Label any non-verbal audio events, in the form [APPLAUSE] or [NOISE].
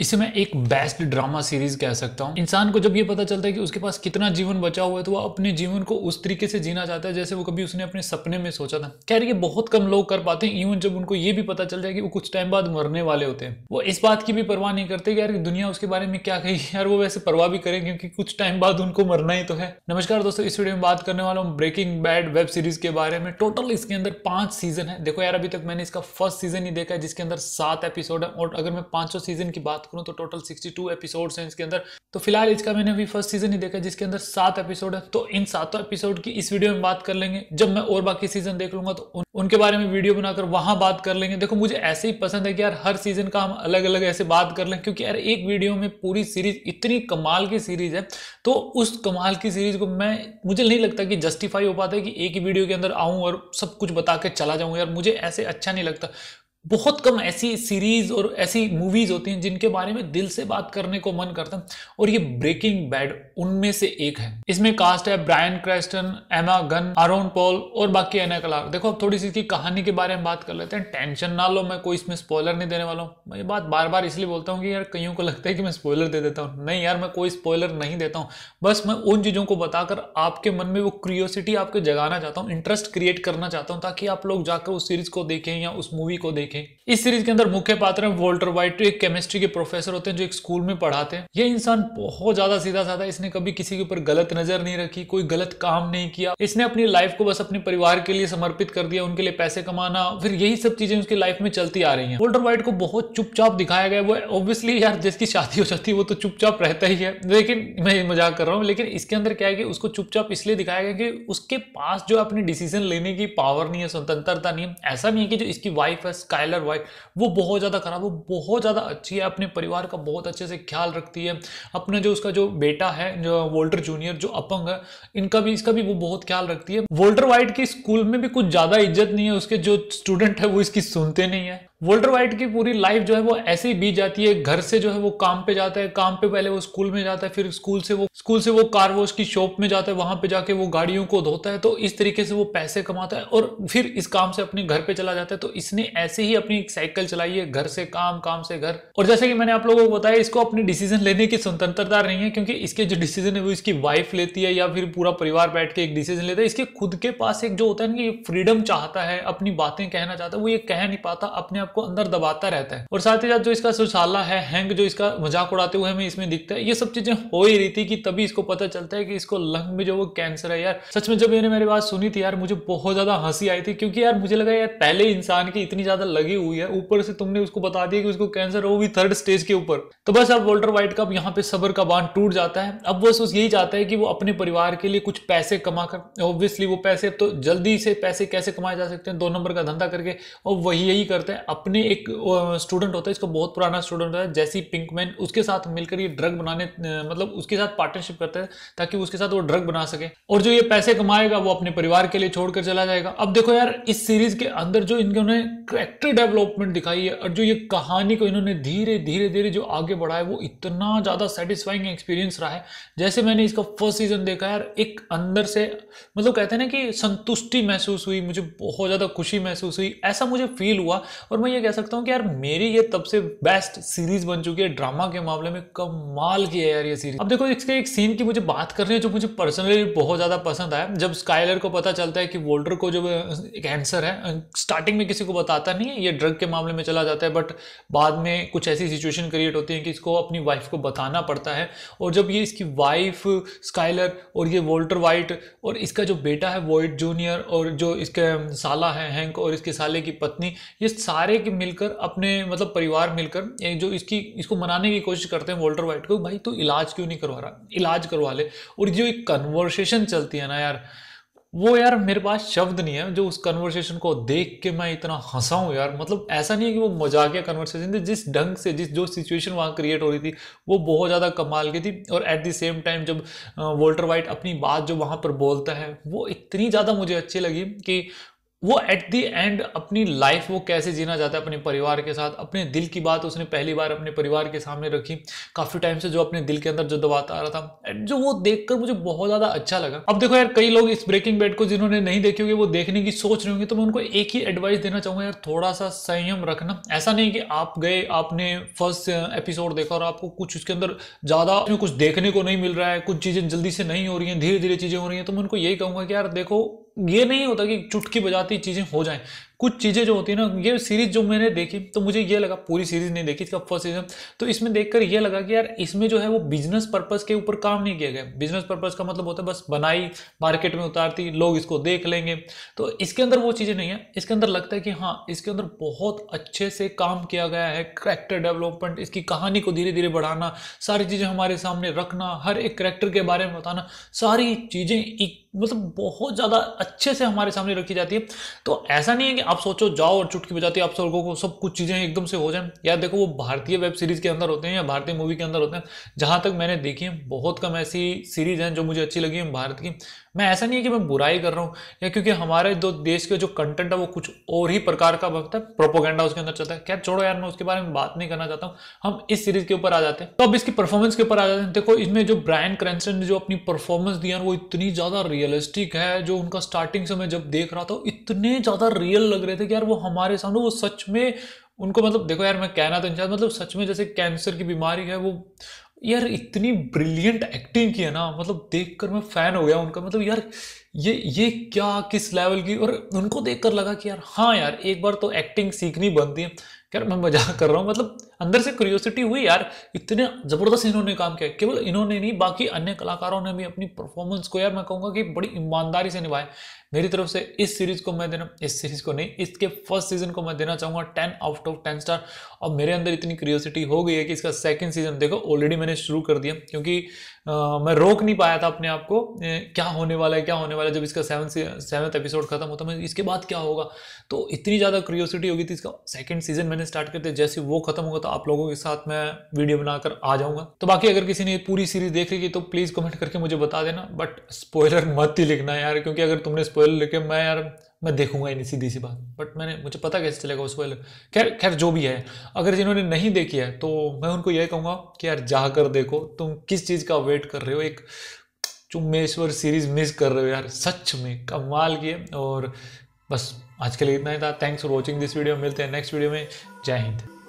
इसे मैं एक बेस्ट ड्रामा सीरीज कह सकता हूँ इंसान को जब ये पता चलता है कि उसके पास कितना जीवन बचा हुआ है तो वह अपने जीवन को उस तरीके से जीना चाहता है जैसे वो कभी उसने अपने सपने में सोचा था खैर ये बहुत कम लोग कर पाते हैं इवन जब उनको ये भी पता चल जाए कि वो कुछ टाइम बाद मरने वाले होते हैं वो इस बात की भी परवाह नहीं करते कि यार दुनिया उसके बारे में क्या कही [LAUGHS] यार वो वैसे परवाह भी करें क्योंकि कुछ टाइम बाद उनको मरना ही तो है नमस्कार दोस्तों इस वीडियो में बात करने वाला हूँ ब्रेकिंग बैड वेब सीरीज के बारे में टोटल इसके अंदर पांच सीजन है देखो यार अभी तक मैंने इसका फर्स्ट सीजन ही देखा है जिसके अंदर सात एपिसोड है और अगर मैं पांचों सीजन की बात करूँ तो टोटल 62 एपिसोड्स हैं इसके अंदर तो फिलहाल इसका मैंने अभी फर्स्ट सीजन ही देखा जिसके अंदर सात एपिसोड है तो इन सातों एपिसोड की इस वीडियो में बात कर लेंगे जब मैं और बाकी सीजन देख लूंगा तो उन, उनके बारे में वीडियो बनाकर वहां बात कर लेंगे देखो मुझे ऐसे ही पसंद है कि यार हर सीजन का हम अलग अलग ऐसे बात कर लें क्योंकि यार एक वीडियो में पूरी सीरीज इतनी कमाल की सीरीज है तो उस कमाल की सीरीज को मैं मुझे नहीं लगता कि जस्टिफाई हो पाता है कि एक ही वीडियो के अंदर आऊँ और सब कुछ बता के चला जाऊँ यार मुझे ऐसे अच्छा नहीं लगता बहुत कम ऐसी सीरीज और ऐसी मूवीज होती हैं जिनके बारे में दिल से बात करने को मन करता है और ये ब्रेकिंग बैड उनमें से एक है इसमें कास्ट है ब्रायन क्रेस्टन एमा गन आरोन पॉल और बाकी एना कलार देखो अब थोड़ी सी इसकी कहानी के बारे में बात कर लेते हैं टेंशन ना लो मैं कोई इसमें स्पॉयलर नहीं देने वाला हूँ मैं ये बात बार बार इसलिए बोलता हूँ कि यार कईयों को लगता है कि मैं स्पॉयलर दे देता हूँ नहीं यार मैं कोई स्पॉयलर नहीं देता हूँ बस मैं उन चीज़ों को बताकर आपके मन में वो क्रियोसिटी आपके जगाना चाहता हूँ इंटरेस्ट क्रिएट करना चाहता हूँ ताकि आप लोग जाकर उस सीरीज को देखें या उस मूवी को देखें देखें इस सीरीज के अंदर मुख्य पात्र हैं वोल्टर वाइट तो एक केमिस्ट्री के प्रोफेसर होते हैं जो एक स्कूल में पढ़ाते हैं ये इंसान बहुत ज्यादा सीधा साधा इसने कभी किसी के ऊपर गलत नजर नहीं रखी कोई गलत काम नहीं किया इसने अपनी लाइफ को बस अपने परिवार के लिए समर्पित कर दिया उनके लिए पैसे कमाना फिर यही सब चीजें उसकी लाइफ में चलती आ रही है वोल्टर वाइट को बहुत चुपचाप दिखाया गया वो ऑब्वियसली यार जिसकी शादी हो जाती है वो तो चुपचाप रहता ही है लेकिन मैं मजाक कर रहा हूँ लेकिन इसके अंदर क्या है कि उसको चुपचाप इसलिए दिखाया गया कि उसके पास जो अपनी डिसीजन लेने की पावर नहीं है स्वतंत्रता नहीं है ऐसा नहीं है कि जो इसकी वाइफ है टाइलर वाइफ वो बहुत ज़्यादा खराब वो बहुत ज़्यादा अच्छी है अपने परिवार का बहुत अच्छे से ख्याल रखती है अपने जो उसका जो बेटा है जो वोल्टर जूनियर जो अपंग है इनका भी इसका भी वो बहुत ख्याल रखती है वोल्टर वाइट की स्कूल में भी कुछ ज़्यादा इज्जत नहीं है उसके जो स्टूडेंट है वो इसकी सुनते नहीं है वोल्टर वाइट की पूरी लाइफ जो है वो ऐसे ही बीत जाती है घर से जो है वो काम पे जाता है काम पे पहले वो स्कूल में जाता है फिर स्कूल से वो स्कूल से वो कार वॉश की शॉप में जाता है वहां पे जाके वो गाड़ियों को धोता है तो इस तरीके से वो पैसे कमाता है और फिर इस काम से अपने घर पे चला जाता है तो इसने ऐसे ही अपनी साइकिल चलाई है घर से काम काम से घर और जैसे कि मैंने आप लोगों को बताया इसको अपने डिसीजन लेने की स्वतंत्रता नहीं है क्योंकि इसके जो डिसीजन है वो इसकी वाइफ लेती है या फिर पूरा परिवार बैठ के एक डिसीजन लेता है इसके खुद के पास एक जो होता है ना कि फ्रीडम चाहता है अपनी बातें कहना चाहता है वो ये कह नहीं पाता अपने आप आपको अंदर दबाता रहता है और साथ ही साथ जो इसका सुशाला है हैंग जो इसका मजाक उड़ाते हुए हमें इसमें दिखता है ये सब चीजें हो ही रही थी कि तभी इसको पता चलता है कि इसको लंग में जो वो कैंसर है यार सच में जब मैंने मेरी बात सुनी थी यार मुझे बहुत ज्यादा हंसी आई थी क्योंकि यार मुझे लगा यार पहले इंसान की इतनी ज्यादा लगी हुई है ऊपर से तुमने उसको बता दिया कि उसको कैंसर हो भी थर्ड स्टेज के ऊपर तो बस अब वोल्टर व्हाइट का यहाँ पे सबर का बांध टूट जाता है अब बस उस यही चाहता है कि वो अपने परिवार के लिए कुछ पैसे कमा कर ऑब्वियसली वो पैसे तो जल्दी से पैसे कैसे कमाए जा सकते हैं दो नंबर का धंधा करके और वही यही करते हैं अपने एक स्टूडेंट होता है इसका बहुत पुराना स्टूडेंट होता है जैसी पिंकमैन उसके साथ मिलकर ये ड्रग बनाने मतलब उसके साथ पार्टनरशिप करता है ताकि उसके साथ वो ड्रग बना सके और जो ये पैसे कमाएगा वो अपने परिवार के लिए छोड़कर चला जाएगा अब देखो यार इस सीरीज के अंदर जो इन्होंने करेक्टर डेवलपमेंट दिखाई है और जो ये कहानी को इन्होंने धीरे धीरे धीरे जो आगे बढ़ाया वो इतना ज़्यादा सेटिस्फाइंग एक्सपीरियंस रहा है जैसे मैंने इसका फर्स्ट सीजन देखा यार एक अंदर से मतलब कहते हैं ना कि संतुष्टि महसूस हुई मुझे बहुत ज़्यादा खुशी महसूस हुई ऐसा मुझे फील हुआ और मैं मैं ये कह सकता हूँ कि यार मेरी ये तब से बेस्ट सीरीज बन चुकी है ड्रामा के मामले में कमाल की है यार ये सीरीज अब देखो इसके एक सीन की मुझे बात करनी है जो मुझे पर्सनली बहुत ज्यादा पसंद आया जब स्काइलर को पता चलता है कि वोल्टर को जो कैंसर है स्टार्टिंग में किसी को बताता नहीं है ये ड्रग के मामले में चला जाता है बट बाद में कुछ ऐसी सिचुएशन क्रिएट होती है कि इसको अपनी वाइफ को बताना पड़ता है और जब ये इसकी वाइफ स्काइलर और ये वोल्टर वाइट और इसका जो बेटा है वोइट जूनियर और जो इसके साला है हैंक और इसके साले की पत्नी ये सारे कि मिलकर अपने मतलब परिवार मिलकर एक जो इसकी इसको मनाने की कोशिश करते हैं वोल्टर वाइट को भाई तू तो इलाज क्यों नहीं करवा रहा इलाज करवा ले और जो एक कन्वर्सेशन चलती है ना यार वो यार मेरे पास शब्द नहीं है जो उस कन्वर्सेशन को देख के मैं इतना हंसा हूँ यार मतलब ऐसा नहीं है कि वो मजाकिया कन्वर्सेशन थी जिस ढंग से जिस जो सिचुएशन वहाँ क्रिएट हो रही थी वो बहुत ज़्यादा कमाल की थी और एट द सेम टाइम जब वोल्टर वाइट अपनी बात जो वहाँ पर बोलता है वो इतनी ज़्यादा मुझे अच्छी लगी कि वो एट दी एंड अपनी लाइफ वो कैसे जीना चाहता है अपने परिवार के साथ अपने दिल की बात उसने पहली बार अपने परिवार के सामने रखी काफ़ी टाइम से जो अपने दिल के अंदर जो दबाता आ रहा था एंड जो वो देखकर मुझे बहुत ज़्यादा अच्छा लगा अब देखो यार कई लोग इस ब्रेकिंग बेड को जिन्होंने नहीं देखी होगी वो देखने की सोच रहे होंगे तो मैं उनको एक ही एडवाइस देना चाहूंगा यार थोड़ा सा संयम रखना ऐसा नहीं कि आप गए आपने फर्स्ट एपिसोड uh, देखा और आपको कुछ उसके अंदर ज़्यादा कुछ देखने को नहीं मिल रहा है कुछ चीज़ें जल्दी से नहीं हो रही हैं धीरे धीरे चीज़ें हो रही हैं तो मैं उनको यही कहूंगा कि यार देखो ये नहीं होता कि चुटकी बजाती चीज़ें हो जाएं कुछ चीज़ें जो होती है ना ये सीरीज जो मैंने देखी तो मुझे ये लगा पूरी सीरीज नहीं देखी इसका फर्स्ट सीजन तो इसमें देखकर ये लगा कि यार इसमें जो है वो बिजनेस पर्पज़ के ऊपर काम नहीं किया गया बिजनेस पर्पज़ का मतलब होता है बस बनाई मार्केट में उतारती लोग इसको देख लेंगे तो इसके अंदर वो चीज़ें नहीं है इसके अंदर लगता है कि हाँ इसके अंदर बहुत अच्छे से काम किया गया है करेक्टर डेवलपमेंट इसकी कहानी को धीरे धीरे बढ़ाना सारी चीज़ें हमारे सामने रखना हर एक करेक्टर के बारे में बताना सारी चीज़ें मतलब बहुत ज़्यादा अच्छे से हमारे सामने रखी जाती है तो ऐसा नहीं है कि आप सोचो जाओ और चुटकी बजाती आप लोगों को सब कुछ चीज़ें एकदम से हो जाए या देखो वो भारतीय वेब सीरीज़ के अंदर होते हैं या भारतीय मूवी के अंदर होते हैं जहां तक मैंने देखी है बहुत कम ऐसी सीरीज़ हैं जो मुझे अच्छी लगी है भारत की मैं ऐसा नहीं है कि मैं बुराई कर रहा हूँ या क्योंकि हमारे जो देश के जो कंटेंट है वो कुछ और ही प्रकार का वक्त है प्रोपोगेंडा उसके अंदर चलता है क्या छोड़ो यार मैं उसके बारे में बात नहीं करना चाहता हूँ हम इस सीरीज के ऊपर आ जाते हैं तो अब इसकी परफॉर्मेंस के ऊपर आ जाते हैं देखो इसमें जो ब्रायन क्रेंसन ने जो अपनी परफॉर्मेंस दिया वो इतनी ज़्यादा रियलिस्टिक है जो उनका स्टार्टिंग से मैं जब देख रहा था इतने ज़्यादा रियल लग लग रहे थे कि यार वो हमारे सामने वो सच में उनको मतलब देखो यार मैं कहना तो इंसान मतलब सच में जैसे कैंसर की बीमारी है वो यार इतनी ब्रिलियंट एक्टिंग की है ना मतलब देखकर मैं फ़ैन हो गया उनका मतलब यार ये ये क्या किस लेवल की और उनको देखकर लगा कि यार हाँ यार एक बार तो एक्टिंग सीखनी बनती है यार मैं मजाक कर रहा हूँ मतलब अंदर से क्यूरियोसिटी हुई यार इतने ज़बरदस्त इन्होंने काम किया केवल इन्होंने नहीं बाकी अन्य कलाकारों ने भी अपनी परफॉर्मेंस को यार मैं कहूँगा कि बड़ी ईमानदारी से निभाए मेरी तरफ से इस सीरीज़ को मैं देना इस सीरीज़ को नहीं इसके फर्स्ट सीजन को मैं देना चाहूँगा ten out of ten star और मेरे अंदर इतनी क्यूरियोसिटी हो गई है कि इसका सेकेंड सीजन देखो ऑलरेडी मैंने शुरू कर दिया क्योंकि आ, मैं रोक नहीं पाया था अपने आप को क्या होने वाला है क्या होने वाला है जब इसका सेवन सेवन्थ एपिसोड खत्म होता मैं इसके बाद क्या होगा तो इतनी ज़्यादा क्रियोसिटी होगी थी इसका सेकेंड सीजन मैंने स्टार्ट करते जैसे वो खत्म होगा तो आप लोगों के साथ मैं वीडियो बनाकर आ जाऊंगा तो बाकी अगर किसी ने पूरी सीरीज देख रखी तो प्लीज़ कमेंट करके मुझे बता देना बट स्पॉयलर मत ही लिखना यार क्योंकि अगर तुमने स्पॉयलर लिखे मैं यार मैं देखूंगा इन सीधी सी बात बट मैंने मुझे पता कैसे चलेगा उस वाले खैर खैर जो भी है अगर जिन्होंने नहीं देखी है तो मैं उनको यह कहूँगा कि यार जाकर देखो तुम किस चीज़ का वेट कर रहे हो एक चुम्बेश्वर सीरीज मिस कर रहे हो यार सच में कमाल की और बस आज के लिए इतना ही था thanks for watching this video मिलते हैं नेक्स्ट वीडियो में जय हिंद